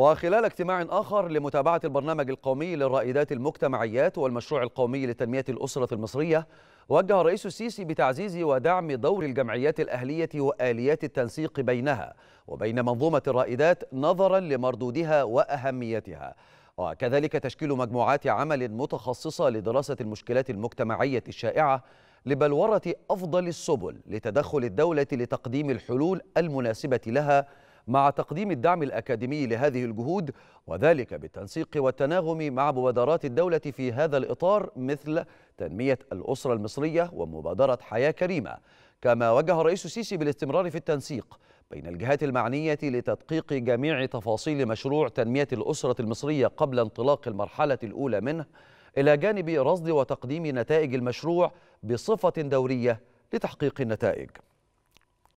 وخلال اجتماع آخر لمتابعة البرنامج القومي للرائدات المجتمعيات والمشروع القومي لتنمية الأسرة المصرية وجه الرئيس السيسي بتعزيز ودعم دور الجمعيات الأهلية وآليات التنسيق بينها وبين منظومة الرائدات نظرا لمردودها وأهميتها وكذلك تشكيل مجموعات عمل متخصصة لدراسة المشكلات المجتمعية الشائعة لبلورة أفضل السبل لتدخل الدولة لتقديم الحلول المناسبة لها مع تقديم الدعم الأكاديمي لهذه الجهود وذلك بالتنسيق والتناغم مع مبادرات الدولة في هذا الإطار مثل تنمية الأسرة المصرية ومبادرة حياة كريمة كما وجه الرئيس السيسي بالاستمرار في التنسيق بين الجهات المعنية لتدقيق جميع تفاصيل مشروع تنمية الأسرة المصرية قبل انطلاق المرحلة الأولى منه إلى جانب رصد وتقديم نتائج المشروع بصفة دورية لتحقيق النتائج